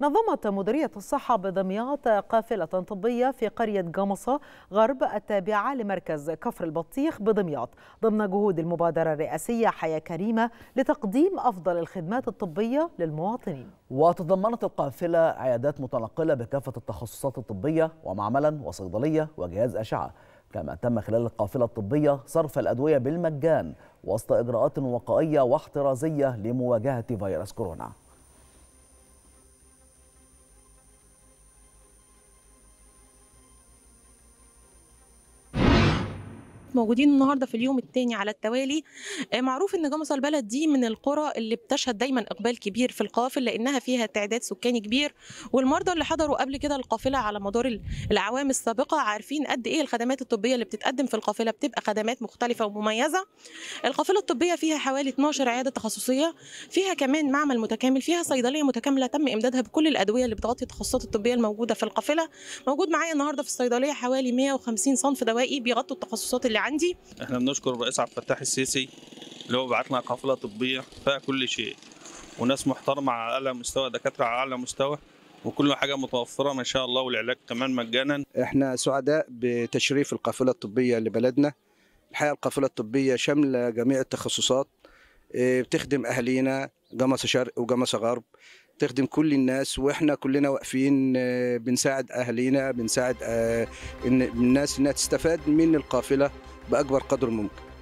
نظمت مديرية الصحة بدمياط قافلة طبية في قرية جمصة غرب التابعة لمركز كفر البطيخ بدمياط ضمن جهود المبادرة الرئاسية حياة كريمة لتقديم أفضل الخدمات الطبية للمواطنين وتضمنت القافلة عيادات متنقلة بكافة التخصصات الطبية ومعملا وصيدلية وجهاز أشعة كما تم خلال القافلة الطبية صرف الأدوية بالمجان وسط إجراءات وقائية واحترازية لمواجهة فيروس كورونا موجودين النهارده في اليوم الثاني على التوالي آه، معروف ان جمصة البلد دي من القرى اللي بتشهد دايما اقبال كبير في القوافل لانها فيها تعداد سكاني كبير والمرضى اللي حضروا قبل كده القافله على مدار الاعوام السابقه عارفين قد ايه الخدمات الطبيه اللي بتتقدم في القافله بتبقى خدمات مختلفه ومميزه القافله الطبيه فيها حوالي 12 عياده تخصصيه فيها كمان معمل متكامل فيها صيدليه متكامله تم امدادها بكل الادويه اللي بتغطي التخصصات الطبيه الموجوده في القافله موجود معايا النهارده في الصيدليه حوالي 150 صنف دوائي بيغطوا التخصصات اللي عندي احنا بنشكر الرئيس عبد الفتاح السيسي اللي هو بعت لنا قافله طبيه فيها كل شيء وناس محترمه على اعلى مستوى دكاتره على اعلى مستوى وكل حاجه متوفره ما شاء الله والعلاج كمان مجانا احنا سعداء بتشريف القافله الطبيه لبلدنا الحقيقه القافله الطبيه شامله جميع التخصصات إيه، بتخدم اهالينا جمصه شرق وجمصه غرب تخدم كل الناس واحنا كلنا واقفين إيه، بنساعد اهالينا بنساعد آه، الناس انها تستفاد من القافله باكبر قدر ممكن